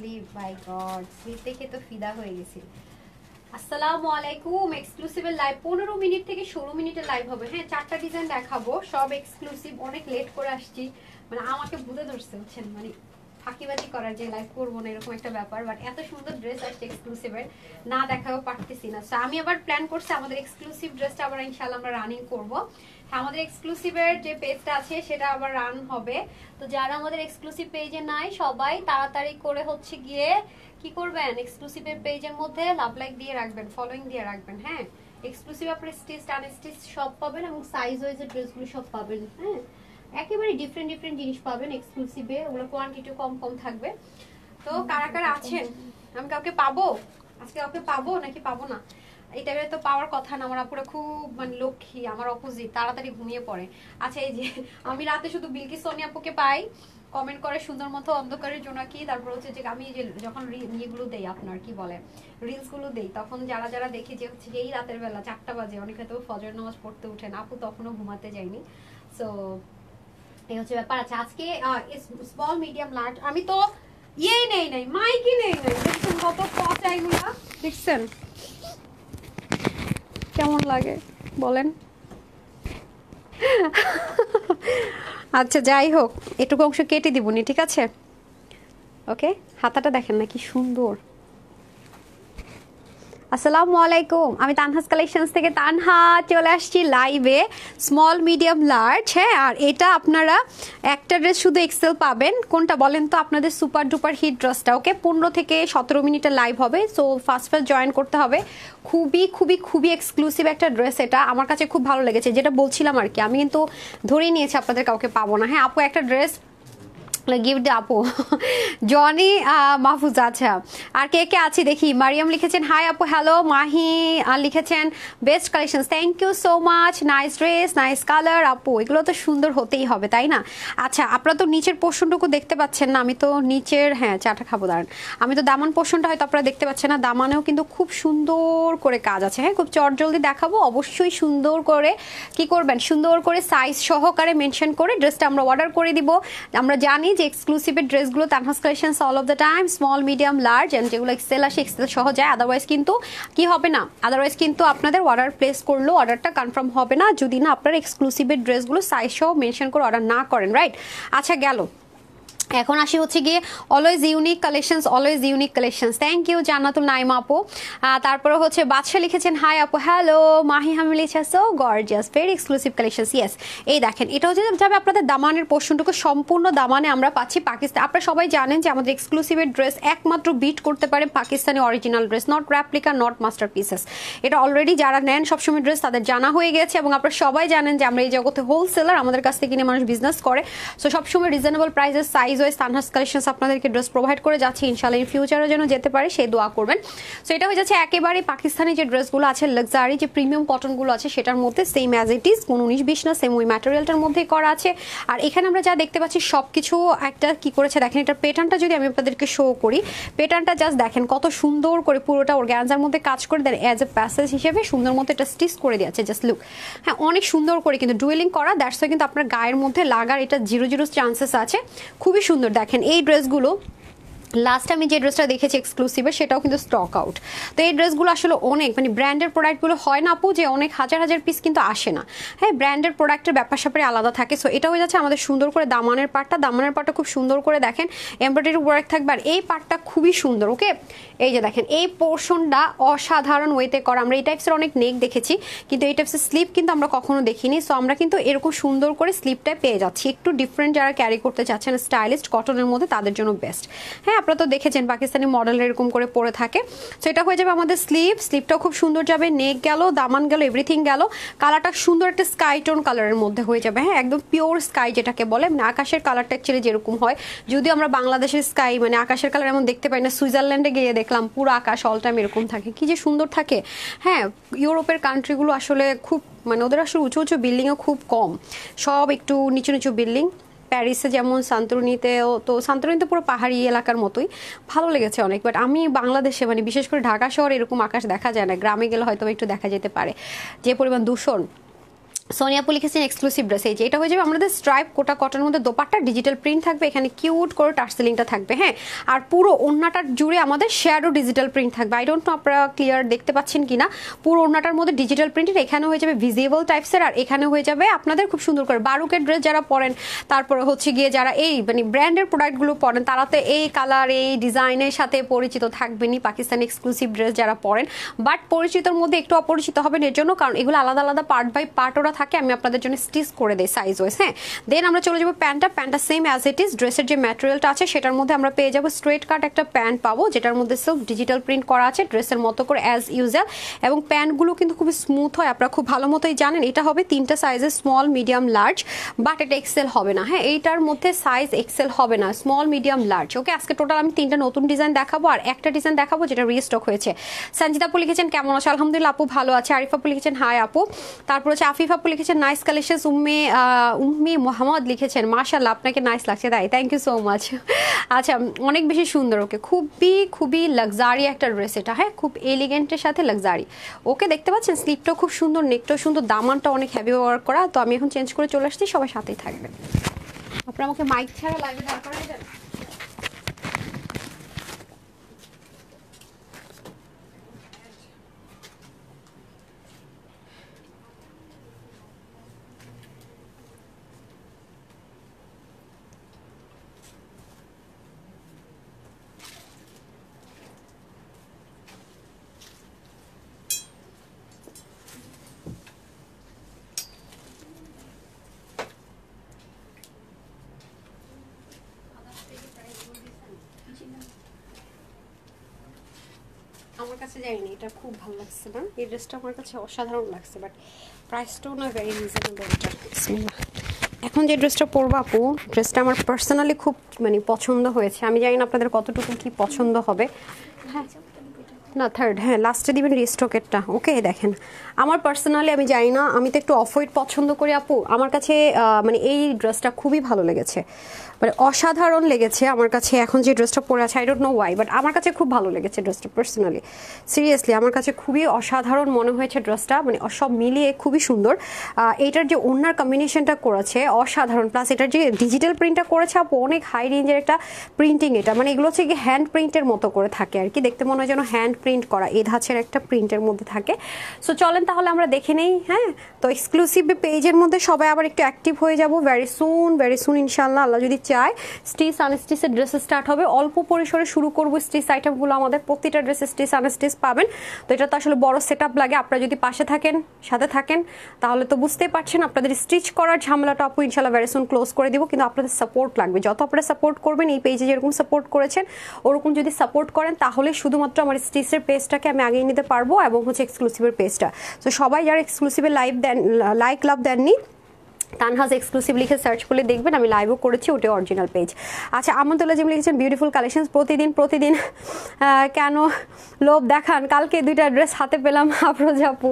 slip by god slip দেখে তো ফিদা হয়ে গেছি আসসালামু আলাইকুম এক্সক্লুসিভের লাইভ পনেরো মিনিট থেকে ষোলো মিনিটের লাইভ হবে হ্যাঁ চারটা ডিজাইন দেখাবো সব এক্সক্লুসিভ অনেক লেট করে আসছি মানে আমাকে বুঝে ধরছে হচ্ছেন মানে ফাঁকিবাজি করার যে লাইফ করবো না এরকম একটা ব্যাপার বাট এত সুন্দর ড্রেস আসছে এক্সক্লুসিভের না দেখাও পারতেছি না আমি আবার প্ল্যান করছি আমাদের এক্সক্লুসিভ ড্রেসটা আবার ইনশাল আমরা রানিং করবো হ্যাঁ, আমাদের এক্সক্লুসিভের যে পেজটা আছে সেটা আবার রান হবে তো যারা আমাদের এক্সক্লুসিভ পেজে নাই সবাই তাড়াতাড়ি করে হচ্ছে গিয়ে কি করবেন এক্সক্লুসিভের পেজের মধ্যে লাভ লাইক দিয়ে রাখবেন ফলোয়িং দিয়ে রাখবেন হ্যাঁ এক্সক্লুসিভ আপনার স্টিচ আনস্টিচ স্টিচ সব পাবেন এবং সাইজ ওয়াইজের ড্রেসগুলো সব পাবেন হ্যাঁ একেবারে ডিফারেন্ট ডিফারেন্ট জিনিস পাবেন এক্সক্লুসিভে ওগুলো কোয়ান্টিটিও কম কম থাকবে তো কারা কারা আছেন আমি কাউকে পাবো আজকে কাউকে পাবো নাকি পাবো না এই টাইপের তো পাওয়ার কথা না আমার আপুরা খুব মানে লক্ষ্মী আমার অপোজিট তাড়াতাড়ি ঘুমিয়ে পড়ে আচ্ছা এই যে আমি রাতে শুধু বিলকি সোনি আপুকে পাই কমেন্ট করে সুন্দর মতো অন্ধকারের জন্য কি তারপর হচ্ছে যে আমি যে যখন ইয়েগুলো দেই আপনার কি বলে রিলসগুলো দেই তখন যারা যারা দেখি যে হচ্ছে এই রাতের বেলা চারটা বাজে অনেক হয়তো ফজর নামাজ পড়তে উঠেন আপু তখনও ঘুমাতে যায়নি সো এই হচ্ছে ব্যাপার আছে আজকে স্মল মিডিয়াম লার্জ আমি তো ইয়েই নেই নাই মাইকি নেই নাই দেখছেন কত পচা দেখছেন কেমন লাগে বলেন আচ্ছা যাই হোক এটুকু অংশ কেটে দিবনি ঠিক আছে ওকে হাতাটা দেখেন না কি সুন্দর আসসালামু আলাইকুম আমি তানহাস কালেকশনস থেকে তানহা চলে আসছি লাইভে স্মল মিডিয়াম লার্জ হ্যাঁ আর এটা আপনারা একটা ড্রেস শুধু এক্সেল পাবেন কোনটা বলেন তো আপনাদের সুপার ডুপার হিট ড্রেসটা ওকে পনেরো থেকে সতেরো মিনিটের লাইভ হবে সো ফার্স্ট ফার্স্ট জয়েন করতে হবে খুবই খুবই খুবই এক্সক্লুসিভ একটা ড্রেস এটা আমার কাছে খুব ভালো লেগেছে যেটা বলছিলাম আর কি আমি কিন্তু ধরে নিয়েছি আপনাদের কাউকে পাবো না হ্যাঁ আপু একটা ড্রেস গিফট আপু জনি মাহফুজ আচ্ছা আর কে কে আছি দেখি মারিয়াম লিখেছেন হাই আপু হ্যালো মাহি লিখেছেন best collection thank you so much nice dress nice colour আপু এগুলো তো সুন্দর হতেই হবে তাই না আচ্ছা আপনারা তো নিচের পোর্শনটুকু দেখতে পাচ্ছেন না আমি তো নিচের হ্যাঁ চাটা খাবো দাঁড়ান আমি তো দামান পোর্শনটা হয়তো আপনারা দেখতে পাচ্ছেন না দামানেও কিন্তু খুব সুন্দর করে কাজ আছে হ্যাঁ খুব চটজলদি দেখাবো অবশ্যই সুন্দর করে কি করবেন সুন্দর করে সাইজ সহকারে মেনশন করে ড্রেসটা আমরা অর্ডার করে দিব আমরা জানি এক্সক্লুসিভ এক্সক্লুসিভের ড্রেসগুলো Tanhas collection all of the time small medium large and যেগুলো এক্সেল আসে এক্সেল সহ যায় আদারওয়াইজ কিন্তু কি হবে না আদারওয়াইজ কিন্তু আপনাদের অর্ডার প্লেস করলেও অর্ডারটা কনফার্ম হবে না যদি না আপনার এক্সক্লুসিভের ড্রেসগুলো সাইজ সহ মেনশন করে অর্ডার না করেন রাইট আচ্ছা গেল এখন আসি হচ্ছে গিয়ে always unique collections always unique collections thank you Jannatul Naima আপু তারপরে হচ্ছে বাদশাহ লিখেছেন হাই আপু হ্যালো মাহি হামিল ইচ্ছা so gorgeous very exclusive collections yes এই দেখেন এটা হচ্ছে যাবে আপনাদের দামানের পোর্শনটুকু সম্পূর্ণ দামানে আমরা পাচ্ছি পাকিস্তান আপনারা সবাই জানেন যে আমাদের এক্সক্লুসিভের ড্রেস একমাত্র বিট করতে পারে Pakistani original dress not replica not masterpieces এটা অলরেডি যারা নেন সবসময় ড্রেস তাদের জানা হয়ে গেছে এবং আপনারা সবাই জানেন যে আমরা এই জগতে হোলসেলার আমাদের কাছ থেকে কিনে মানুষ বিজনেস করে সো সবসময় রিজনেবল প্রাইসের সাইজ ওয়াইজ তানহাস কালেকশন আপনাদেরকে ড্রেস প্রোভাইড করে যাচ্ছি ইনশাল্লাহ ইন ফিউচারও যেন যেতে পারে সেই দোয়া করবেন সো এটা হয়ে যাচ্ছে একেবারে পাকিস্তানি যে ড্রেসগুলো আছে লাক্সারি যে প্রিমিয়াম কটনগুলো আছে সেটার মধ্যে সেম অ্যাজ ইট ইজ কোনো উনিশ বিশ না সেম ওই ম্যাটেরিয়ালটার মধ্যেই করা আছে আর এখানে আমরা যা দেখতে পাচ্ছি সব কিছু একটা কি করেছে দেখেন এটার পেটার্নটা যদি আমি আপনাদেরকে শো করি পেটার্নটা জাস্ট দেখেন কত সুন্দর করে পুরোটা ওর অর্গ্যানজার মধ্যে কাজ করে দেন অ্যাজ এ প্যাসেজ হিসেবে সুন্দর মতো এটা স্টিচ করে দিয়েছে জাস্ট লুক হ্যাঁ অনেক সুন্দর করে কিন্তু ডুয়েলিং করা দ্যাটস কিন্তু আপনার গায়ের মধ্যে লাগার এটা জিরো জিরো চান্সেস আছে খুবই সুন্দর দেখেন এই ড্রেসগুলো লাস্ট আমি যে ড্রেসটা দেখেছি এক্সক্লুসিভে সেটাও কিন্তু স্টক আউট তো এই ড্রেসগুলো আসলে অনেক মানে ব্র্যান্ডের প্রোডাক্টগুলো হয় না আপু যে অনেক হাজার হাজার পিস কিন্তু আসে না হ্যাঁ ব্র্যান্ডের প্রোডাক্টের ব্যাপার স্যাপারে আলাদা থাকে সো এটা হয়ে যাচ্ছে আমাদের সুন্দর করে দামানের পাটটা দামানের পাটটা খুব সুন্দর করে দেখেন এমব্রয়ডারি ওয়ার্ক থাকবে আর এই পাটটা খুবই সুন্দর ওকে এই যে দেখেন এই পোর্শনটা অসাধারণ ওয়েতে করা আমরা এই টাইপসের অনেক নেক দেখেছি কিন্তু এই টাইপসের স্লিপ কিন্তু আমরা কখনো দেখিনি সো আমরা কিন্তু এরকম সুন্দর করে স্লিপটা পেয়ে যাচ্ছি একটু ডিফারেন্ট যারা ক্যারি করতে চাচ্ছেন স্টাইলিস্ট কটনের মধ্যে তাদের জন্য বেস্ট হ্যাঁ আপনারা তো দেখেছেন পাকিস্তানি মডেল এরকম করে পরে থাকে তো এটা হয়ে যাবে আমাদের স্লিভ স্লিভটাও খুব সুন্দর যাবে নেক গেল দামান গেল এভরিথিং গেল কালারটা সুন্দর একটা স্কাই টোন কালারের মধ্যে হয়ে যাবে হ্যাঁ একদম পিওর স্কাই যেটাকে বলে মানে আকাশের কালারটা অ্যাকচুয়ালি যেরকম হয় যদিও আমরা বাংলাদেশের স্কাই মানে আকাশের কালার এমন দেখতে পাই না সুইজারল্যান্ডে গিয়ে দেখলাম পুরো আকাশ অল টাইম এরকম থাকে কি যে সুন্দর থাকে হ্যাঁ ইউরোপের কান্ট্রিগুলো আসলে খুব মানে ওদের আসলে উঁচু উঁচু বিল্ডিংও খুব কম সব একটু নিচু নিচু বিল্ডিং প্যারিসে যেমন সান্তরুনিতেও তো সান্তরুনিতে পুরো পাহাড়ি এলাকার মতোই ভালো লেগেছে অনেক বাট আমি বাংলাদেশে মানে বিশেষ করে ঢাকা শহরে এরকম আকাশ দেখা যায় না গ্রামে গেলে হয়তো একটু দেখা যেতে পারে যে পরিমাণ দূষণ সোনিয়াপু লিখেছেন এক্সক্লুসিভ ড্রেস এই যে এটা হয়ে যাবে আমাদের স্ট্রাইপ কোটা কটনের মধ্যে দোপাট্টা ডিজিটাল প্রিন্ট থাকবে এখানে কিউট করে টার্সেলিংটা থাকবে হ্যাঁ আর পুরো ওড়নাটার জুড়ে আমাদের শ্যাডো ডিজিটাল প্রিন্ট থাকবে আই ডোন্ট নো আপনারা ক্লিয়ার দেখতে পাচ্ছেন কি না পুরো ওড়নাটার মধ্যে ডিজিটাল প্রিন্টের এখানে হয়ে যাবে ভিজিবল টাইপসের আর এখানে হয়ে যাবে আপনাদের খুব সুন্দর করে বারুকের ড্রেস যারা পরেন তারপরে হচ্ছে গিয়ে যারা এই মানে ব্র্যান্ডের প্রোডাক্টগুলো পরেন তারা তো এই কালার এই ডিজাইনের সাথে পরিচিত থাকবেনই পাকিস্তানি এক্সক্লুসিভ ড্রেস যারা পরেন বাট পরিচিতর মধ্যে একটু অপরিচিত হবেন এর জন্য কারণ এগুলো আলাদা আলাদা পার্ট বাই পার্ট ওরা থাকে আমি আপনাদের জন্য স্টিচ করে দিই সাইজ ওয়াইজ হ্যাঁ দেন আমরা চলে যাবো প্যান্টটা প্যান্টটা সেম অ্যাজ ইট ইজ ড্রেসের যে ম্যাটেরিয়ালটা আছে সেটার মধ্যে আমরা পেয়ে যাবো স্ট্রেট কাট একটা প্যান্ট পাবো যেটার মধ্যে সব ডিজিটাল প্রিন্ট করা আছে ড্রেসের মতো করে অ্যাজ ইউজাল এবং প্যান্টগুলো কিন্তু খুব স্মুথ হয় আপনারা খুব ভালো মতোই জানেন এটা হবে তিনটা সাইজে স্মল মিডিয়াম লার্জ বাট এটা এক্সেল হবে না হ্যাঁ এইটার মধ্যে সাইজ এক্সেল হবে না স্মল মিডিয়াম লার্জ ওকে আজকে টোটাল আমি তিনটা নতুন ডিজাইন দেখাবো আর একটা ডিজাইন দেখাবো যেটা রিস্টক হয়েছে সঞ্জিতাপু লিখেছেন কেমন আছে আলহামদুলিল্লাহ আপু ভালো আছে আরিফাপু লিখেছেন হাই আপু তারপর হচ্ছে আফিফাপু লিখেছেন নাইস কালেশেস উম্মে উম্মি মোহাম্মদ লিখেছেন মাশাল্লাহ আপনাকে নাইস লাগছে তাই থ্যাংক ইউ সো মাচ আচ্ছা অনেক বেশি সুন্দর ওকে খুবই খুবই লাক্সারি একটা ড্রেস এটা হ্যাঁ খুব এলিগেন্টের সাথে লাক্সারি ওকে দেখতে পাচ্ছেন স্লিপটাও খুব সুন্দর নেকটাও সুন্দর দামানটা অনেক হ্যাভি ওয়ার্ক করা তো আমি এখন চেঞ্জ করে চলে আসছি সবাই সাথেই থাকবেন আপনারা আমাকে মাইক ছাড়া লাইভে দাঁড় করা আমার কাছে যাইনি এটা খুব ভালো লাগছে না এই ড্রেসটা আমার কাছে অসাধারণ লাগছে বাট প্রাইসটাও না ভেরি রিজনেবল এখন যে ড্রেসটা পরবো আপু ড্রেসটা আমার পার্সোনালি খুব মানে পছন্দ হয়েছে আমি জানি না আপনাদের কতটুকু কি পছন্দ হবে না থার্ড হ্যাঁ লাস্টে দিবেন রিস্টকেরটা ওকে দেখেন আমার পার্সোনালি আমি জানি না আমি তো একটু অফ হোয়াইট পছন্দ করি আপু আমার কাছে মানে এই ড্রেসটা খুবই ভালো লেগেছে মানে অসাধারণ লেগেছে আমার কাছে এখন যে ড্রেসটা পরে আছে আই ডোট নো ওয়াই বাট আমার কাছে খুব ভালো লেগেছে ড্রেসটা পার্সোনালি সিরিয়াসলি আমার কাছে খুবই অসাধারণ মনে হয়েছে ড্রেসটা মানে সব মিলিয়ে খুবই সুন্দর এটার যে ওনার কম্বিনেশনটা করেছে অসাধারণ প্লাস এটার যে ডিজিটাল প্রিন্টটা করেছে আপু অনেক হাই রেঞ্জের একটা প্রিন্টিং এটা মানে এগুলো হচ্ছে কি হ্যান্ড প্রিন্টের মতো করে থাকে আর কি দেখতে মনে হয় যেন হ্যান্ড প্রিন্ট প্রিন্ট করা এ ধাঁচের একটা প্রিন্টের মধ্যে থাকে সো চলেন তাহলে আমরা দেখে নেই হ্যাঁ তো এক্সক্লুসিভ পেজের মধ্যে সবাই আবার একটু অ্যাক্টিভ হয়ে যাব ভ্যারি সুন ভ্যারি সুন ইনশাল্লাহ আল্লাহ যদি চায় স্টিচ আনস্টিচের ড্রেস স্টার্ট হবে অল্প পরিসরে শুরু করবো স্টিচ আইটেমগুলো আমাদের প্রতিটা ড্রেস স্টিচ আনস্টিচ পাবেন তো এটা তো আসলে বড় সেট লাগে আপনারা যদি পাশে থাকেন সাথে থাকেন তাহলে তো বুঝতেই পারছেন আপনাদের স্টিচ করার ঝামেলাটা আপু ইনশাল্লাহ ভ্যারি সুন ক্লোজ করে দিব কিন্তু আপনাদের সাপোর্ট লাগবে যত আপনারা সাপোর্ট করবেন এই পেজে যেরকম সাপোর্ট করেছেন ওরকম যদি সাপোর্ট করেন তাহলে শুধুমাত্র আমার স্টিচের এর পেজটাকে আমি আগিয়ে নিতে পারবো এবং হচ্ছে এক্সক্লুসিভের পেজটা তো সবাই যারা এক্সক্লুসিভে লাইভ দেন লাইক লাভ দেননি তানহাজ এক্সক্লুসিভ লিখে সার্চ করলে দেখবেন আমি লাইভও করেছি ওটা অরিজিনাল পেজ আচ্ছা আমন্তলা জিম লিখেছেন বিউটিফুল কালেকশন প্রতিদিন প্রতিদিন কেন লোভ দেখান কালকে দুইটা ড্রেস হাতে পেলাম আফরোজ আপু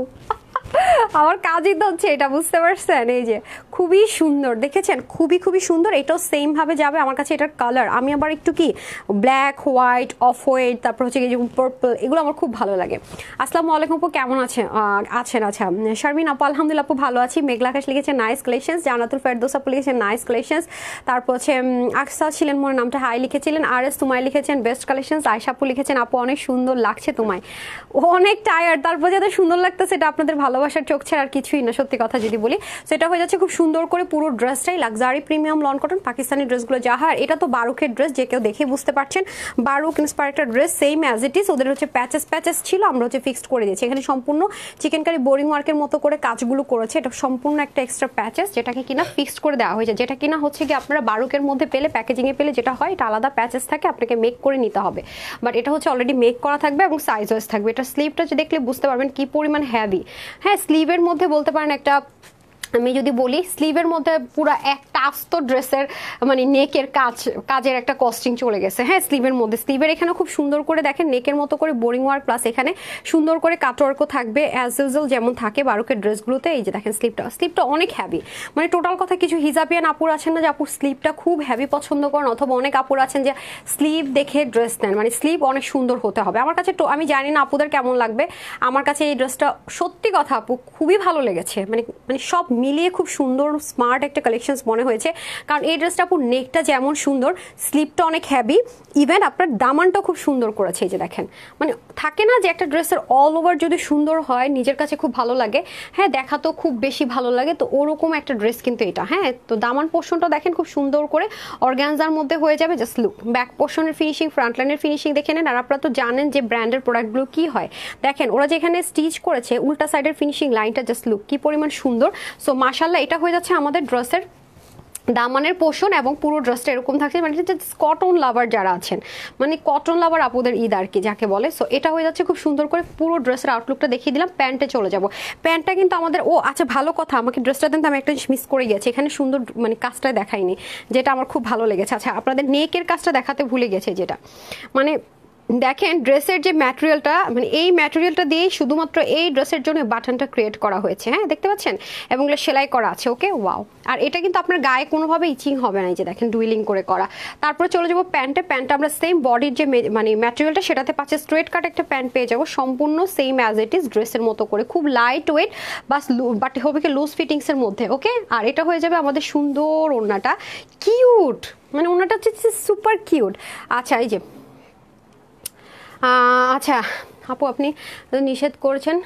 আমার কাজই তো হচ্ছে এটা বুঝতে পারছেন এই যে খুবই সুন্দর দেখেছেন খুবই খুবই সুন্দর এটাও সেমভাবে যাবে আমার কাছে এটার কালার আমি আবার একটু কি ব্ল্যাক হোয়াইট অফ হোয়াইট তারপর হচ্ছে কি পার্পল এগুলো আমার খুব ভালো লাগে আসসালামু আলাইকুম আপু কেমন আছে আছেন আচ্ছা শারমিন আপু আলহামদুলিল্লাহ আপু ভালো আছি মেঘলা আকাশ লিখেছে নাইস কালেকশনস জানাতুল ফেরদোস আপু লিখেছেন নাইস কালেকশনস তারপর হচ্ছে আকসা ছিলেন মোর নামটা হাই লিখেছিলেন আর এস তোমায় লিখেছেন বেস্ট কালেকশনস আয়সা আপু লিখেছেন আপু অনেক সুন্দর লাগছে তোমায় অনেক টায়ার্ড তারপর যাতে সুন্দর লাগতেছে এটা আপনাদের ভালোবাসার চোখ ছাড়া আর কিছুই না সত্যি কথা যদি বলি সেটা হয়ে যাচ্ছে খুব সুন্দর সুন্দর করে পুরো ড্রেসটাই luxury premium lawn cotton Pakistani ড্রেসগুলো যা হয় এটা তো বারুকের ড্রেস যে কেউ দেখে বুঝতে পারছেন বারুক ইন্সপায়ার একটা dress same as it is ওদের হচ্ছে প্যাচেস প্যাচেস ছিল আমরা হচ্ছে ফিক্সড করে দিয়েছি এখানে সম্পূর্ণ চিকেন কারি বোরিং ওয়ার্কের মতো করে কাজগুলো করেছে এটা সম্পূর্ণ একটা এক্সট্রা প্যাচেস যেটাকে কিনা ফিক্সড করে দেওয়া হয়েছে যেটা কিনা হচ্ছে কি আপনারা বারুকের মধ্যে পেলে প্যাকেজিংয়ে পেলে যেটা হয় এটা আলাদা প্যাচেস থাকে আপনাকে মেক করে নিতে হবে বাট এটা হচ্ছে অলরেডি মেক করা থাকবে এবং সাইজ ওয়াইজ থাকবে এটা স্লিভটা দেখলে বুঝতে পারবেন কি পরিমাণ হ্যাভি হ্যাঁ স্লিভের মধ্যে বলতে পারেন একটা আমি যদি বলি স্লিভের মধ্যে পুরো একটা আস্ত ড্রেসের মানে নেকের কাজ কাজের একটা কস্টিং চলে গেছে হ্যাঁ স্লিভের মধ্যে স্লিভের এখানে খুব সুন্দর করে দেখেন নেকের মতো করে বোরিং ওয়ার্ক প্লাস এখানে সুন্দর করে কাটওয়ার্কও থাকবে অ্যাজ ইউজুয়াল যেমন থাকে বারোকের ড্রেসগুলোতে এই যে দেখেন স্লিপটা স্লিপটা অনেক হ্যাভি মানে টোটাল কথা কিছু হিজাবিয়ান আপুর আছেন না যে আপুর স্লিপটা খুব হ্যাভি পছন্দ করেন অথবা অনেক আপুর আছেন যে স্লিভ দেখে ড্রেস নেন মানে স্লিভ অনেক সুন্দর হতে হবে আমার কাছে আমি জানি না আপুদের কেমন লাগবে আমার কাছে এই ড্রেসটা সত্যি কথা আপু খুবই ভালো লেগেছে মানে মানে সব মিলিয়ে খুব সুন্দর স্মার্ট একটা কালেকশনস মনে হয়েছে কারণ এই ড্রেসটা পুরো নেকটা যেমন সুন্দর স্লিপটা অনেক হ্যাভি ইভেন আপনার দামানটা খুব সুন্দর করেছে এই যে দেখেন মানে থাকে না যে একটা ড্রেসের অল ওভার যদি সুন্দর হয় নিজের কাছে খুব ভালো লাগে হ্যাঁ দেখা তো খুব বেশি ভালো লাগে তো ওরকম একটা ড্রেস কিন্তু এটা হ্যাঁ তো দামান পোর্শনটা দেখেন খুব সুন্দর করে অর্গ্যানজার মধ্যে হয়ে যাবে জাস্ট লুক ব্যাক পোর্শনের ফিনিশিং ফ্রন্টলাইনের ফিনিশিং দেখে নেন আর আপনারা তো জানেন যে ব্র্যান্ডের প্রোডাক্টগুলো কী হয় দেখেন ওরা যেখানে স্টিচ করেছে উল্টা সাইডের ফিনিশিং লাইনটা জাস্ট লুক কী পরিমাণ সুন্দর সো মাসাল্লাহ এটা হয়ে যাচ্ছে আমাদের ড্রেসের দামানের পোষণ এবং পুরো ড্রেসটা এরকম থাকছে মানে কটন লাভার যারা আছেন মানে কটন লাভার আপুদের ঈদ আর কি যাকে বলে সো এটা হয়ে যাচ্ছে খুব সুন্দর করে পুরো ড্রেসের আউটলুকটা দেখিয়ে দিলাম প্যান্টে চলে যাব প্যান্টটা কিন্তু আমাদের ও আচ্ছা ভালো কথা আমাকে ড্রেসটা কিন্তু আমি একটা জিনিস মিস করে গেছি এখানে সুন্দর মানে কাজটা দেখাইনি যেটা আমার খুব ভালো লেগেছে আচ্ছা আপনাদের নেকের কাজটা দেখাতে ভুলে গেছে যেটা মানে দেখেন ড্রেসের যে ম্যাটেরিয়ালটা মানে এই ম্যাটেরিয়ালটা দিয়েই শুধুমাত্র এই ড্রেসের জন্য বাটনটা ক্রিয়েট করা হয়েছে হ্যাঁ দেখতে পাচ্ছেন এবং এগুলো সেলাই করা আছে ওকে ওয়াও আর এটা কিন্তু আপনার গায়ে কোনোভাবে ইচিং হবে না যে দেখেন ডুইলিং করে করা তারপরে চলে যাবো প্যান্টে প্যান্টটা আমরা সেম বডির যে মানে ম্যাটেরিয়ালটা সেটাতে পাচ্ছে স্ট্রেট কাট একটা প্যান্ট পেয়ে যাবো সম্পূর্ণ সেম অ্যাজ ইট ইজ ড্রেসের মতো করে খুব লাইট ওয়েট বাস বাট হবে কি লুজ ফিটিংসের মধ্যে ওকে আর এটা হয়ে যাবে আমাদের সুন্দর ওড়নাটা কিউট মানে ওড়নাটা হচ্ছে সুপার কিউট আচ্ছা এই যে 啊，啊，车。আপু আপনি নিষেধ করেছেন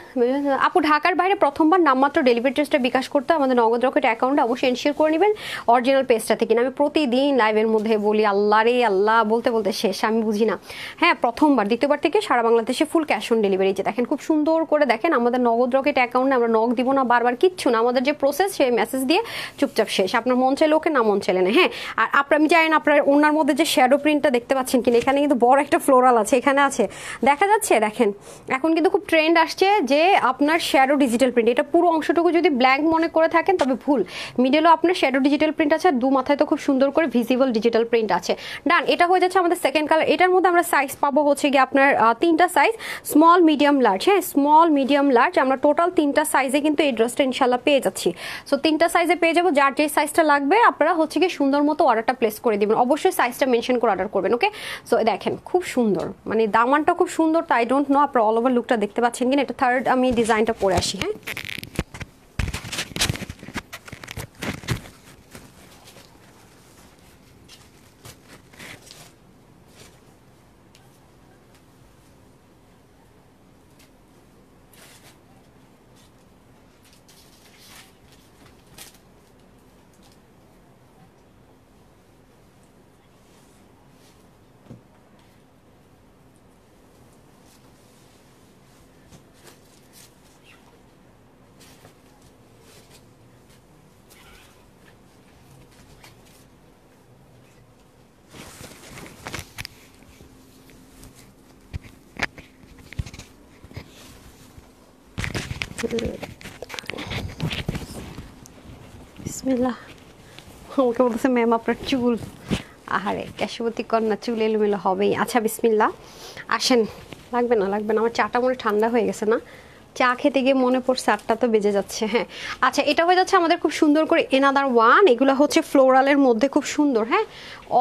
আপু ঢাকার বাইরে প্রথমবার নামমাত্র ডেলিভারি টেস্টটা বিকাশ করতে আমাদের নগদ রকেট অ্যাকাউন্টে অবশ্যই এনশিওর করে নেবেন অরিজিনাল পেজটা থেকে আমি প্রতিদিন লাইভের মধ্যে বলি আল্লাহ রে আল্লাহ বলতে বলতে শেষ আমি বুঝি না হ্যাঁ প্রথমবার দ্বিতীয়বার থেকে সারা বাংলাদেশে ফুল ক্যাশ অন ডেলিভারি যে দেখেন খুব সুন্দর করে দেখেন আমাদের নগদ রকেট অ্যাকাউন্টে আমরা নগ দিব না বারবার কিচ্ছু না আমাদের যে প্রসেস সেই মেসেজ দিয়ে চুপচাপ শেষ আপনার মন চাইলে ওকে না মন চাইলে না হ্যাঁ আর আপনার আমি জানেন আপনার ওনার মধ্যে যে শ্যাডো প্রিন্টটা দেখতে পাচ্ছেন কিনা এখানে কিন্তু বড় একটা ফ্লোরাল আছে এখানে আছে দেখা যাচ্ছে দেখেন এখন কিন্তু খুব ট্রেন্ড আসছে যে আপনার শ্যাডো ডিজিটাল প্রিন্ট এটা পুরো অংশটুকু যদি ব্ল্যাঙ্ক মনে করে থাকেন তবে ভুল মিডেলও আপনার শ্যাডো ডিজিটাল প্রিন্ট আছে দু মাথায় তো খুব সুন্দর করে ভিজিবল ডিজিটাল প্রিন্ট আছে ডান এটা হয়ে যাচ্ছে আমাদের সেকেন্ড কালার এটার মধ্যে আমরা সাইজ পাবো হচ্ছে গিয়ে আপনার তিনটা সাইজ স্মল মিডিয়াম লার্জ হ্যাঁ স্মল মিডিয়াম লার্জ আমরা টোটাল তিনটা সাইজে কিন্তু এই ড্রেসটা ইনশাল্লাহ পেয়ে যাচ্ছি সো তিনটা সাইজে পেয়ে যাবো যার যে সাইজটা লাগবে আপনারা হচ্ছে গিয়ে সুন্দর মতো অর্ডারটা প্লেস করে দেবেন অবশ্যই সাইজটা মেনশন করে অর্ডার করবেন ওকে সো দেখেন খুব সুন্দর মানে দামানটা খুব সুন্দর তো আই ডোন্ট নো আপনারা অল ওভার লুকটা দেখতে পাচ্ছেন কিনা এটা থার্ড আমি ডিজাইনটা পরে আসি হ্যাঁ বিসমিল্লাহ আমাকে বলতেছে ম্যাম আপনার চুল আহারে ক্যাশবতী কন্যা চুল এলোমেলো হবেই আচ্ছা বিসমিল্লা আসেন লাগবে না লাগবে না আমার চাটা মনে ঠান্ডা হয়ে গেছে না চা খেতে গিয়ে মনে পড়ছে আটটা তো বেজে যাচ্ছে হ্যাঁ আচ্ছা এটা হয়ে যাচ্ছে আমাদের খুব সুন্দর করে এনাদার ওয়ান এগুলো হচ্ছে ফ্লোরালের মধ্যে খুব সুন্দর হ্যাঁ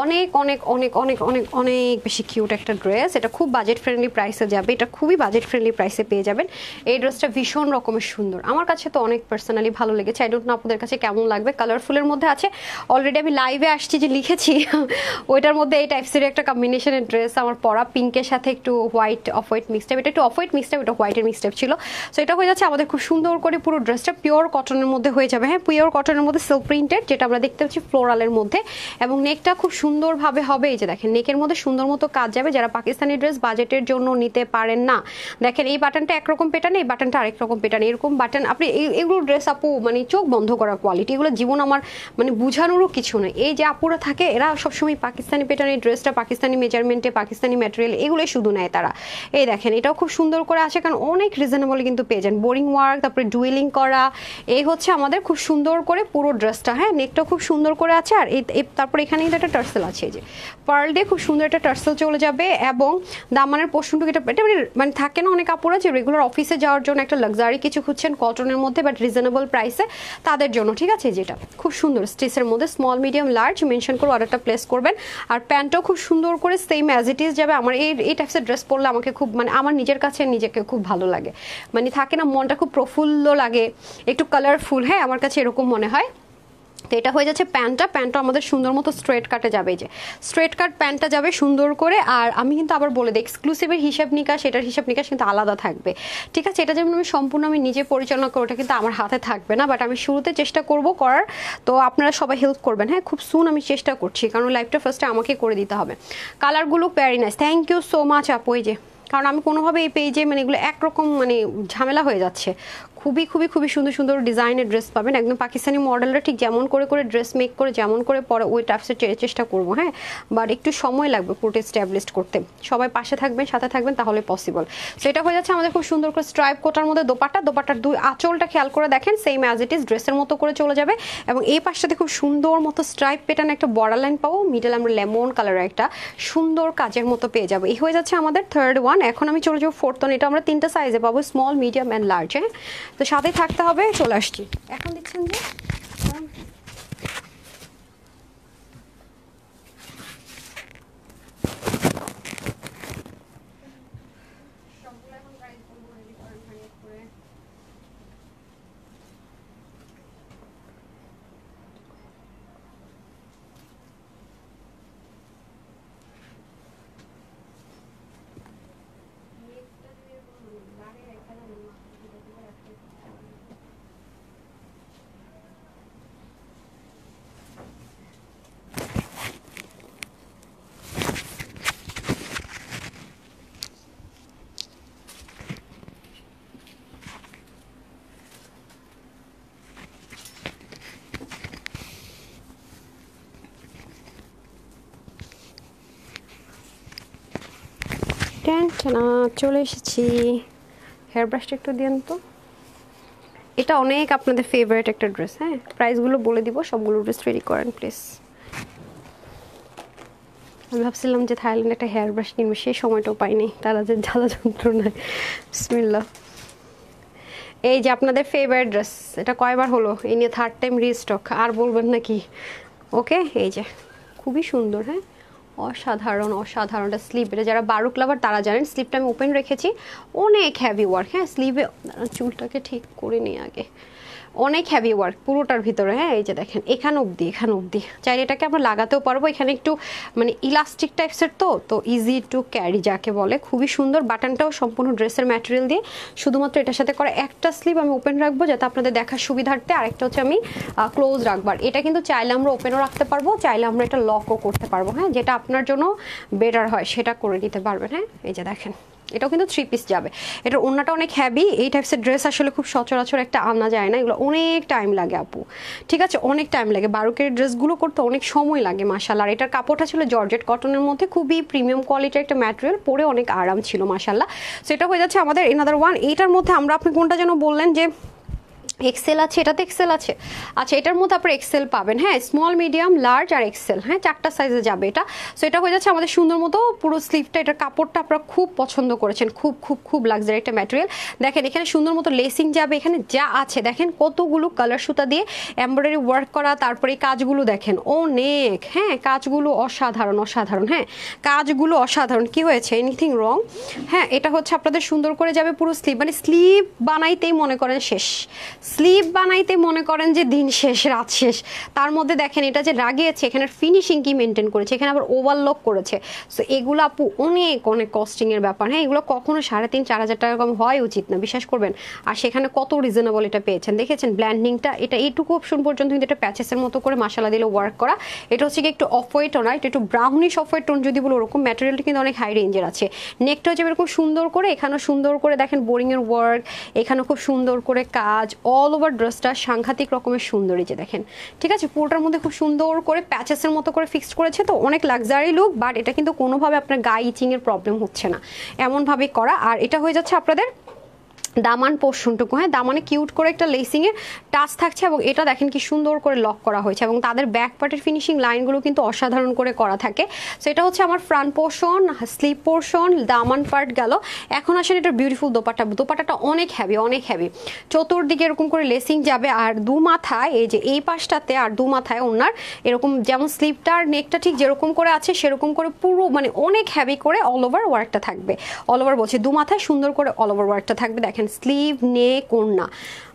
অনেক অনেক অনেক অনেক অনেক অনেক বেশি কিউট একটা ড্রেস এটা খুব বাজেট ফ্রেন্ডলি প্রাইসে যাবে এটা খুবই বাজেট ফ্রেন্ডলি প্রাইসে পেয়ে যাবেন এই ড্রেসটা ভীষণ রকমের সুন্দর আমার কাছে তো অনেক পার্সোনালি ভালো লেগেছে আই ডোন্ট না আপনাদের কাছে কেমন লাগবে কালারফুলের মধ্যে আছে অলরেডি আমি লাইভে আসছি যে লিখেছি ওইটার মধ্যে এই টাইপসের একটা কম্বিনেশনের ড্রেস আমার পরা পিঙ্কের সাথে একটু হোয়াইট অফ হোয়াইট মিক্স এটা একটু অফ হোয়াইট মিক্স এটা হোয়াইটের মিক্স ছিল সো এটা হয়ে যাচ্ছে আমাদের খুব সুন্দর করে পুরো ড্রেসটা পিওর কটনের মধ্যে হয়ে যাবে হ্যাঁ পিওর কটনের মধ্যে সিল্ক প্রিন্টেড যেটা আমরা দেখতে পাচ্ছি ফ্লোরালের মধ্যে এবং নেকটা খুব সুন্দরভাবে হবে এই যে দেখেন নেকের মধ্যে সুন্দর মতো কাজ যাবে যারা পাকিস্তানি ড্রেস বাজেটের জন্য নিতে পারেন না দেখেন এই বাটনটা একরকম পেটান এই বাটনটা আরেক রকম পেটান এরকম বাটন আপনি এগুলো ড্রেস আপু মানে চোখ বন্ধ করার কোয়ালিটি এগুলো জীবন আমার মানে বোঝানোরও কিছু নয় এই যে আপুরা থাকে এরা সবসময় পাকিস্তানি পেটানের ড্রেসটা পাকিস্তানি মেজারমেন্টে পাকিস্তানি ম্যাটেরিয়াল এগুলোই শুধু নেয় তারা এই দেখেন এটাও খুব সুন্দর করে আছে কারণ অনেক রিজনেবল কিন্তু পেয়ে যান বোরিং ওয়ার্ক তারপরে ডুয়েলিং করা এই হচ্ছে আমাদের খুব সুন্দর করে পুরো ড্রেসটা হ্যাঁ নেকটা খুব সুন্দর করে আছে আর তারপরে এখানে কিন্তু একটা টার্সেল আছে এই যে পার্ল ডে খুব সুন্দর একটা টার্সেল চলে যাবে এবং দামানের পোষণটুকু এটা এটা মানে-, মানে থাকে না অনেক কাপড় আছে রেগুলার অফিসে যাওয়ার জন্য একটা লাক্সারি কিছু খুঁজছেন কটনের মধ্যে বাট রিজনেবল প্রাইসে তাদের জন্য ঠিক আছে যেটা খুব সুন্দর স্টেসের মধ্যে স্মল মিডিয়াম লার্জ মেনশন করে অর্ডারটা প্লেস করবেন আর প্যান্টটাও খুব সুন্দর করে সেম অ্যাজ ইট ইজ যাবে আমার এই এই টাইপসের ড্রেস পরলে আমাকে খুব মানে আমার নিজের কাছে নিজেকে খুব ভালো লাগে মানে মানে থাকে না মনটা খুব প্রফুল্ল লাগে একটু কালারফুল হ্যাঁ আমার কাছে এরকম মনে হয় তো এটা হয়ে যাচ্ছে প্যান্টটা প্যান্টটা আমাদের সুন্দর মতো স্ট্রেট কাটে যাবে যে স্ট্রেট কাট প্যান্টটা যাবে সুন্দর করে আর আমি কিন্তু আবার বলে দিই এক্সক্লুসিভের হিসাব নিকাশ এটার হিসাব নিকাশ কিন্তু আলাদা থাকবে ঠিক আছে এটা যেমন আমি সম্পূর্ণ আমি নিজে পরিচালনা করবো ওটা কিন্তু আমার হাতে থাকবে না বাট আমি শুরুতে চেষ্টা করব করার তো আপনারা সবাই হেল্প করবেন হ্যাঁ খুব সুন আমি চেষ্টা করছি কারণ লাইফটা ফার্স্টে আমাকে করে দিতে হবে কালারগুলো প্যারি nice thank you so much আপ ওই যে কারণ আমি কোনোভাবে এই পেজে মানে এগুলো একরকম মানে ঝামেলা হয়ে যাচ্ছে খুবই খুবই খুবই সুন্দর সুন্দর ডিজাইনের ড্রেস পাবেন একদম পাকিস্তানি মডেলরা ঠিক যেমন করে করে ড্রেস মেক করে যেমন করে পরে ওই টাইপসের চেষ্টা করব হ্যাঁ বাট একটু সময় লাগবে পুরোটা স্ট্যাবলিশ করতে সবাই পাশে থাকবেন সাথে থাকবেন তাহলে পসিবল সো এটা হয়ে যাচ্ছে আমাদের খুব সুন্দর করে স্ট্রাইপ কোটার মধ্যে দোপাটা দোপাটার দুই আঁচলটা খেয়াল করে দেখেন সেম অ্যাজ ইট ইজ ড্রেসের মতো করে চলে যাবে এবং এই পাশটাতে খুব সুন্দর মতো স্ট্রাইপ প্যাটার্ন একটা বর্ডার লাইন পাবো মিডল আমরা লেমন কালারের একটা সুন্দর কাজের মতো পেয়ে যাবো এই হয়ে যাচ্ছে আমাদের থার্ড ওয়ান এখন আমি চলে যাবো ফোর্থ ওয়ান এটা আমরা তিনটা সাইজে পাবো স্মল মিডিয়াম অ্যান্ড লার্জ হ্যাঁ তো সাথে থাকতে হবে চলে আসছি এখন দিচ্ছেন যে হচ্ছে না চলে এসেছি হেয়ার ব্রাশটা একটু দিন তো এটা অনেক আপনাদের ফেভারিট একটা ড্রেস হ্যাঁ প্রাইসগুলো বলে দিব সবগুলো ড্রেস রেডি করেন প্লিজ আমি ভাবছিলাম যে থাইল্যান্ডে একটা হেয়ার ব্রাশ কিনবো সেই সময়টাও পাইনি তারা যে জ্বালা যন্ত্রণায় বিসমিল্লা এই যে আপনাদের ফেভারিট ড্রেস এটা কয়বার হলো এই নিয়ে থার্ড টাইম রিস্টক আর বলবেন নাকি ওকে এই যে খুবই সুন্দর হ্যাঁ অসাধারণ অসাধারণ একটা স্লিপ এটা যারা বারুক লাভার তারা জানেন স্লিপটা আমি ওপেন রেখেছি অনেক হ্যাভি ওয়ার্ক হ্যাঁ স্লিভে চুলটাকে ঠিক করে নিই আগে অনেক হ্যাভি ওয়ার্ক পুরোটার ভিতরে হ্যাঁ এই যে দেখেন এখানে অবধি এখানে অবধি চাইলে এটাকে আমরা লাগাতেও পারবো এখানে একটু মানে ইলাস্টিক টাইপসের তো তো ইজি টু ক্যারি যাকে বলে খুবই সুন্দর বাটনটাও সম্পূর্ণ ড্রেসের ম্যাটেরিয়াল দিয়ে শুধুমাত্র এটার সাথে করে একটা স্লিপ আমি ওপেন রাখবো যাতে আপনাদের দেখার সুবিধার্থে আরেকটা হচ্ছে আমি ক্লোজ রাখবার এটা কিন্তু চাইলে আমরা ওপেনও রাখতে পারবো চাইলে আমরা এটা লকও করতে পারবো হ্যাঁ যেটা আপনার জন্য বেটার হয় সেটা করে নিতে পারবেন হ্যাঁ এই যে দেখেন এটাও কিন্তু থ্রি পিস যাবে এটার ওনাটা অনেক হ্যাভি এই টাইপসের ড্রেস আসলে খুব সচরাচর একটা আনা যায় না এগুলো অনেক টাইম লাগে আপু ঠিক আছে অনেক টাইম লাগে বারুকের ড্রেসগুলো করতে অনেক সময় লাগে মাসাল্লাহ আর এটার কাপড়টা ছিল জর্জেট কটনের মধ্যে খুবই প্রিমিয়াম কোয়ালিটির একটা ম্যাটেরিয়াল পরে অনেক আরাম ছিল মাসাল্লাহ সেটা হয়ে যাচ্ছে আমাদের এনাদার ওয়ান এইটার মধ্যে আমরা আপনি কোনটা যেন বললেন যে এক্সেল আছে এটাতে এক্সেল আছে আচ্ছা এটার মধ্যে আপনার এক্সেল পাবেন হ্যাঁ স্মল মিডিয়াম লার্জ আর এক্সেল হ্যাঁ চারটা সাইজে যাবে এটা সো এটা হয়ে যাচ্ছে আমাদের সুন্দর মতো পুরো স্লিভটা এটার কাপড়টা আপনারা খুব পছন্দ করেছেন খুব খুব খুব লাগজারি একটা ম্যাটেরিয়াল দেখেন এখানে সুন্দর মতো লেসিং যাবে এখানে যা আছে দেখেন কতগুলো কালার সুতা দিয়ে এমব্রয়ডারি ওয়ার্ক করা তারপরে কাজগুলো দেখেন অনেক হ্যাঁ কাজগুলো অসাধারণ অসাধারণ হ্যাঁ কাজগুলো অসাধারণ কি হয়েছে এনিথিং রং হ্যাঁ এটা হচ্ছে আপনাদের সুন্দর করে যাবে পুরো স্লিভ মানে স্লিভ বানাইতেই মনে করেন শেষ স্লিপ বানাইতে মনে করেন যে দিন শেষ রাত শেষ তার মধ্যে দেখেন এটা যে লাগিয়েছে এখানে ফিনিশিং কি মেনটেন করেছে এখানে আবার ওভারলক করেছে সো এগুলো আপু অনেক অনেক কস্টিংয়ের ব্যাপার হ্যাঁ এগুলো কখনো সাড়ে তিন চার হাজার টাকা কম হয় উচিত না বিশ্বাস করবেন আর সেখানে কত রিজনেবল এটা পেয়েছেন দেখেছেন ব্ল্যান্ডিংটা এটা এইটুকু অপশন পর্যন্ত কিন্তু এটা প্যাচেসের মতো করে মশালা দিলে ওয়ার্ক করা এটা হচ্ছে কি একটু অফ হোয়াইটও না এটা একটু ব্রাউনিশ অফ হোয়াইট টোন যদি বলো ওরকম ম্যাটেরিয়ালটা কিন্তু অনেক হাই রেঞ্জের আছে নেকটা হচ্ছে এরকম সুন্দর করে এখানেও সুন্দর করে দেখেন বোরিংয়ের ওয়ার্ক এখানেও খুব সুন্দর করে কাজ অফ অল ওভার ড্রেসটা সাংঘাতিক রকমের সুন্দরী যে দেখেন ঠিক আছে পুরোটার মধ্যে খুব সুন্দর করে প্যাচেসের মতো করে ফিক্সড করেছে তো অনেক লাক্সারি লুক বাট এটা কিন্তু কোনোভাবে আপনার গা ইচিংয়ের প্রবলেম হচ্ছে না এমনভাবে করা আর এটা হয়ে যাচ্ছে আপনাদের দামান পোর্শনটুকু হ্যাঁ দামানে কিউট করে একটা লেসিংয়ের টাচ থাকছে এবং এটা দেখেন কি সুন্দর করে লক করা হয়েছে এবং তাদের ব্যাক পার্টের ফিনিশিং লাইনগুলো কিন্তু অসাধারণ করে করা থাকে সো এটা হচ্ছে আমার ফ্রন্ট পোর্শন স্লিপ পোর্শন দামান পার্ট গেল এখন আসলে এটা বিউটিফুল দোপাটা দোপাটাটা অনেক হ্যাভি অনেক হ্যাভি চতুর্দিকে এরকম করে লেসিং যাবে আর দু মাথায় এই যে এই পাশটাতে আর দু মাথায় ওনার এরকম যেমন স্লিপটা আর নেকটা ঠিক যেরকম করে আছে সেরকম করে পুরো মানে অনেক হ্যাভি করে অল ওভার ওয়ার্কটা থাকবে অল ওভার বলছে দু মাথায় সুন্দর করে অল ওভার ওয়ার্কটা থাকবে দেখেন দেখেন স্লিভ নেক ওড়না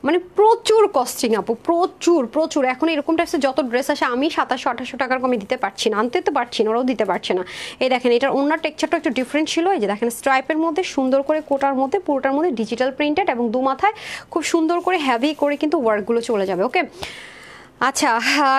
মানে প্রচুর কস্টিং আপু প্রচুর প্রচুর এখন এরকম টাইপসের যত ড্রেস আসে আমি সাতাশশো আঠাশশো টাকার কমে দিতে পারছি না আনতে তো পারছি না ওরাও দিতে পারছে না এই দেখেন এটার ওনার টেকচারটা একটু ডিফারেন্ট ছিল এই যে দেখেন স্ট্রাইপের মধ্যে সুন্দর করে কোটার মধ্যে পুরোটার মধ্যে ডিজিটাল প্রিন্টেড এবং দু মাথায় খুব সুন্দর করে হ্যাভি করে কিন্তু ওয়ার্কগুলো চলে যাবে ওকে আচ্ছা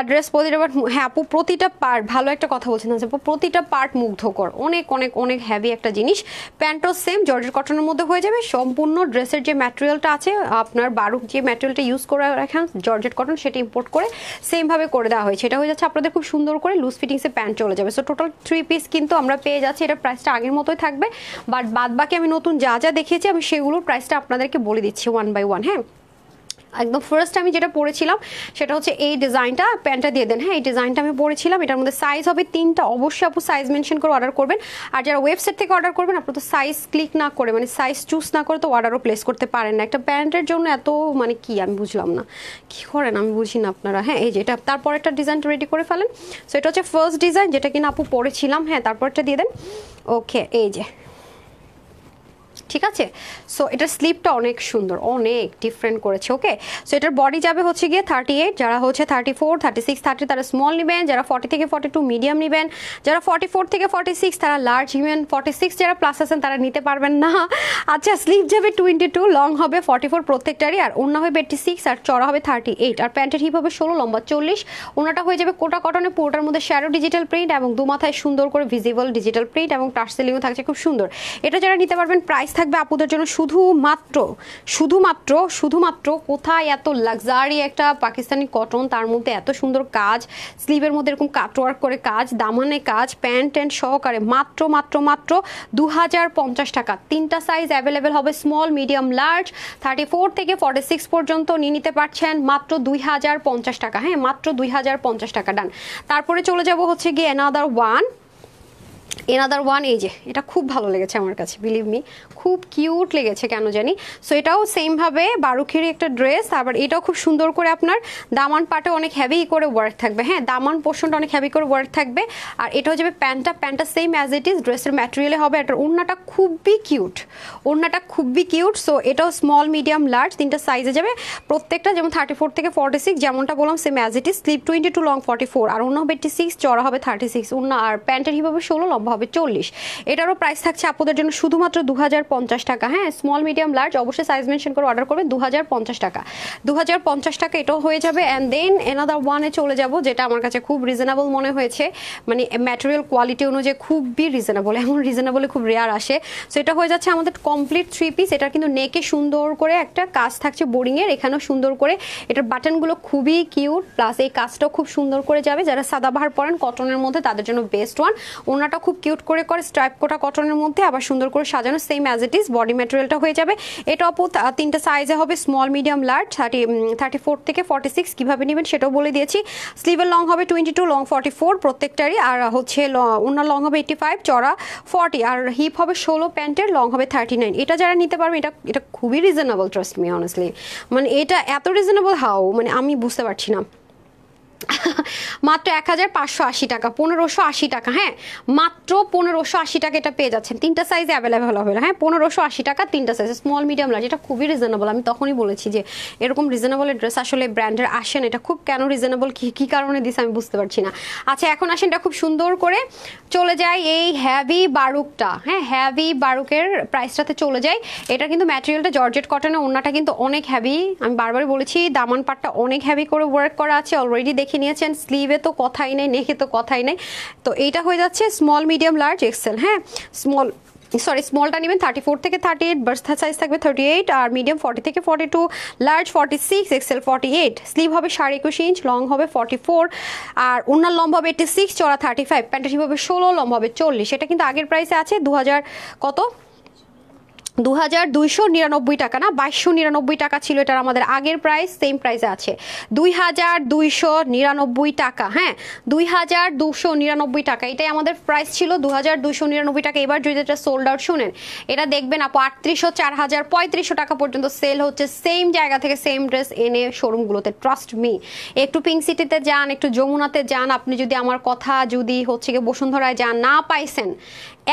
ড্রেস প্রতিটা পার্ট হ্যাঁ আপু প্রতিটা পার্ট ভালো একটা কথা বলছেন আচ্ছা, আপু প্রতিটা পার্ট মুগ্ধকর অনেক অনেক অনেক হ্যাভি একটা জিনিস প্যান্টও সেম জর্জের কটনের মধ্যে হয়ে যাবে সম্পূর্ণ ড্রেসের যে ম্যাটেরিয়ালটা আছে আপনার বারুক যে ম্যাটেরিয়ালটা ইউজ করে রাখেন জর্জেট কটন সেটা ইম্পোর্ট করে সেমভাবে করে দেওয়া হয়েছে এটা হয়ে যাচ্ছে আপনাদের খুব সুন্দর করে লুজ ফিটিংসে প্যান্ট চলে যাবে সো টোটাল থ্রি পিস কিন্তু আমরা পেয়ে যাচ্ছি এটা প্রাইসটা আগের মতোই থাকবে বাট বাদ বাকি আমি নতুন যা যা দেখিয়েছি আমি সেগুলোর প্রাইসটা আপনাদেরকে বলে দিচ্ছি ওয়ান বাই ওয়ান হ্যাঁ একদম ফার্স্ট আমি যেটা পরেছিলাম সেটা হচ্ছে এই ডিজাইনটা প্যান্টটা দিয়ে দেন হ্যাঁ এই ডিজাইনটা আমি পরেছিলাম এটার মধ্যে সাইজ হবে তিনটা অবশ্যই আপু সাইজ মেনশন করে অর্ডার করবেন আর যারা ওয়েবসাইট থেকে অর্ডার করবেন আপনার তো সাইজ ক্লিক না করে মানে সাইজ চুজ না করে তো অর্ডারও প্লেস করতে পারেন না একটা প্যান্টের জন্য এত মানে কি আমি বুঝলাম না কি করেন আমি বুঝি না আপনারা হ্যাঁ এই যে এটা তারপর একটা ডিজাইনটা রেডি করে ফেলেন সো এটা হচ্ছে ফার্স্ট ডিজাইন যেটা কিনা আপু পরেছিলাম হ্যাঁ তারপরটা দিয়ে দেন ওকে এই যে ঠিক আছে সো এটার স্লিপটা অনেক সুন্দর অনেক ডিফারেন্ট করেছে ওকে সো এটার বডি যাবে হচ্ছে গিয়ে থার্টি এইট যারা হচ্ছে thirty four thirty six thirty তারা স্মল নেবেন যারা ফর্টি থেকে ফর্টি টু মিডিয়াম নেবেন যারা ফর্টি ফোর থেকে ফর্টি সিক্স তারা লার্জ নেবেন ফর্টি সিক্স যারা প্লাস আছেন তারা নিতে পারবেন না আচ্ছা স্লিপ যাবে টোয়েন্টি টু লং হবে ফর্টি ফোর প্রত্যেকটারই আর ওনা হবে এইটটি সিক্স আর চড়া হবে থার্টি এইট আর প্যান্টের হিপ হবে ষোলো লম্বা চল্লিশ ওনাটা হয়ে যাবে কোটা কটনে পুরোটার মধ্যে শ্যারো ডিজিটাল প্রিন্ট এবং দু মাথায় সুন্দর করে ভিজিবল ডিজিটাল প্রিন্ট এবং টার্সেলিংও থাকছে খুব সুন্দর এটা যারা নিতে পারবেন প্রাইস থাকবে আপুদের জন্য শুধুমাত্র শুধুমাত্র শুধুমাত্র কোথায় এত লাক্সারি একটা পাকিস্তানি কটন তার মধ্যে এত সুন্দর কাজ স্লিভের মধ্যে এরকম কাটওয়ার্ক করে কাজ দামানে কাজ প্যান্ট ট্যান্ট সহকারে মাত্র মাত্র মাত্র দু টাকা তিনটা সাইজ অ্যাভেলেবেল হবে স্মল মিডিয়াম লার্জ থার্টি থেকে ফর্টি সিক্স পর্যন্ত নিয়ে নিতে পারছেন মাত্র দুই টাকা হ্যাঁ মাত্র দুই টাকা ডান তারপরে চলে যাব হচ্ছে গিয়ে অ্যানাদার ওয়ান এনাদার ওয়ান এই যে এটা খুব ভালো লেগেছে আমার কাছে বিলিভ মি খুব কিউট লেগেছে কেন জানি সো এটাও সেমভাবে বারুখেরই একটা ড্রেস আবার এটাও খুব সুন্দর করে আপনার দামান পাটে অনেক হ্যাভি করে ওয়ার্ক থাকবে হ্যাঁ দামান পোর্শনটা অনেক হ্যাভি করে ওয়ার্ক থাকবে আর এটা হচ্ছে যাবে প্যান্টটা প্যান্টটা সেম অ্যাজ ইট ইজ ড্রেসের ম্যাটেরিয়ালে হবে এটার ওড়নাটা খুবই কিউট ওড়নাটা খুবই কিউট সো এটাও স্মল মিডিয়াম লার্জ তিনটা সাইজে যাবে প্রত্যেকটা যেমন থার্টি ফোর থেকে ফর্টি সিক্স যেমনটা বললাম same as it is sleeve twenty two long forty four আর অন্য বেটটি সিক্স চড়া হবে থার্টি সিক্স ওড়না আর প্যান্টের হিসাবে ষোলো লম্বা হবে চল্লিশ এটারও প্রাইস থাকছে আপনাদের জন্য শুধুমাত্র দু টাকা হ্যাঁ স্মল মিডিয়াম লার্জ অবশ্যই সাইজ মেনশন করে অর্ডার করবে দু টাকা দু টাকা এটাও হয়ে যাবে অ্যান্ড দেন এনাদার ওয়ানে চলে যাব যেটা আমার কাছে খুব রিজনেবল মনে হয়েছে মানে ম্যাটেরিয়াল কোয়ালিটি অনুযায়ী খুবই রিজনেবল এমন রিজনেবলে খুব রেয়ার আসে সো এটা হয়ে যাচ্ছে আমাদের কমপ্লিট থ্রি পিস এটা কিন্তু নেকে সুন্দর করে একটা কাজ থাকছে বোরিংয়ের এখানেও সুন্দর করে এটার বাটনগুলো খুবই কিউট প্লাস এই কাজটাও খুব সুন্দর করে যাবে যারা সাদাবাহার পরেন কটনের মধ্যে তাদের জন্য বেস্ট ওয়ান ওনাটা খুব কিউট করে করে স্ট্রাইপ কোটা কটনের মধ্যে আবার সুন্দর করে সাজানো same as it is body ম্যাটেরিয়ালটা হয়ে যাবে এটা অপু তিনটা সাইজে হবে small medium large thirty thirty four থেকে ফর্টি সিক্স কীভাবে নেবেন সেটাও বলে দিয়েছি স্লিভের লং হবে twenty two long forty four প্রত্যেকটারই আর হচ্ছে ওনার লং হবে এইটি ফাইভ চড়া ফর্টি আর হিপ হবে ষোলো প্যান্টের লং হবে থার্টি নাইন এটা যারা নিতে পারবে এটা এটা খুবই রিজনেবল ট্রাস্ট মি অনেস্টলি মানে এটা এত রিজনেবল হাও মানে আমি বুঝতে পারছি না মাত্র এক হাজার পাঁচশো আশি টাকা পনেরোশো আশি টাকা হ্যাঁ মাত্র পনেরোশো আশি টাকা এটা পেয়ে যাচ্ছেন তিনটা সাইজ অ্যাভেলেবেল হবে হ্যাঁ পনেরোশো আশি টাকা তিনটা সাইজ স্মল মিডিয়াম লার্জ এটা খুবই রিজনেবল আমি তখনই বলেছি যে এরকম রিজনেবল ড্রেস আসলে ব্র্যান্ডের আসেন এটা খুব কেন রিজনেবল কী কী কারণে দিস আমি বুঝতে পারছি না আচ্ছা এখন আসেন এটা খুব সুন্দর করে চলে যায় এই হ্যাভি বারুকটা হ্যাঁ হ্যাভি বারুকের প্রাইসটাতে চলে যায় এটা কিন্তু ম্যাটেরিয়ালটা জর্জেট কটনে ওনাটা কিন্তু অনেক হ্যাভি আমি বারবার বলেছি দামান পাটটা অনেক হ্যাভি করে ওয়ার্ক করা আছে অলরেডি দেখে দেখে নিয়েছেন স্লিভে তো কথাই নেই নেখে তো কথাই নেই তো এইটা হয়ে যাচ্ছে স্মল মিডিয়াম লার্জ এক্সেল হ্যাঁ স্মল সরি স্মলটা নেবেন থার্টি ফোর থেকে থার্টি এইট বার্সা সাইজ থাকবে থার্টি এইট আর মিডিয়াম ফর্টি থেকে forty two large forty six XL forty eight sleeve হবে সাড়ে একুশ ইঞ্চ লং হবে ফর্টি ফোর আর ওনার লম্ব হবে এইটি সিক্স চড়া থার্টি ফাইভ প্যান্টাশিপ হবে ষোলো লম্ব হবে চল্লিশ এটা কিন্তু আগের প্রাইসে আছে দু হাজার কত দু হাজার দুইশো নিরানব্বই টাকা না বাইশশো নিরানব্বই টাকা ছিল এটার আমাদের আগের প্রাইস সেম প্রাইসে আছে দুই হাজার দুইশো নিরানব্বই টাকা হ্যাঁ দুই হাজার দুশো নিরানব্বই টাকা এটাই আমাদের প্রাইস ছিল দু হাজার দুশো নিরানব্বই টাকা এবার যদি এটা সোল্ড আউট শুনেন এটা দেখবেন আপ আটত্রিশশো চার হাজার পঁয়ত্রিশশো টাকা পর্যন্ত সেল হচ্ছে সেম জায়গা থেকে সেম ড্রেস এনে শোরুমগুলোতে ট্রাস্ট মি একটু পিঙ্ক সিটিতে যান একটু যমুনাতে যান আপনি যদি আমার কথা যদি হচ্ছে গিয়ে বসুন্ধরায় যান না পাইছেন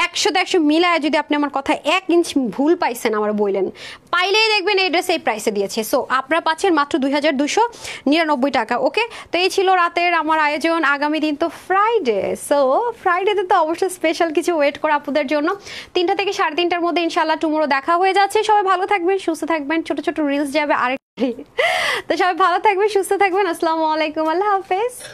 একশো একশো মিলায় যদি আপনি আমার কথা এক ইঞ্চ ভুল ভুল পাইছেন আমার বললেন পাইলেই দেখবেন এই ড্রেস এই প্রাইসে দিয়েছে সো আপনারা পাচ্ছেন মাত্র দুই হাজার দুশো নিরানব্বই টাকা ওকে তো এই ছিল রাতের আমার আয়োজন আগামী দিন তো ফ্রাইডে সো ফ্রাইডেতে তো অবশ্যই স্পেশাল কিছু ওয়েট করা আপুদের জন্য তিনটা থেকে সাড়ে তিনটার মধ্যে ইনশাল্লাহ টুমোরো দেখা হয়ে যাচ্ছে সবাই ভালো থাকবেন সুস্থ থাকবেন ছোট ছোট রিলস যাবে আরেক তো সবাই ভালো থাকবেন সুস্থ থাকবেন আসসালামু আলাইকুম আল্লাহ হাফেজ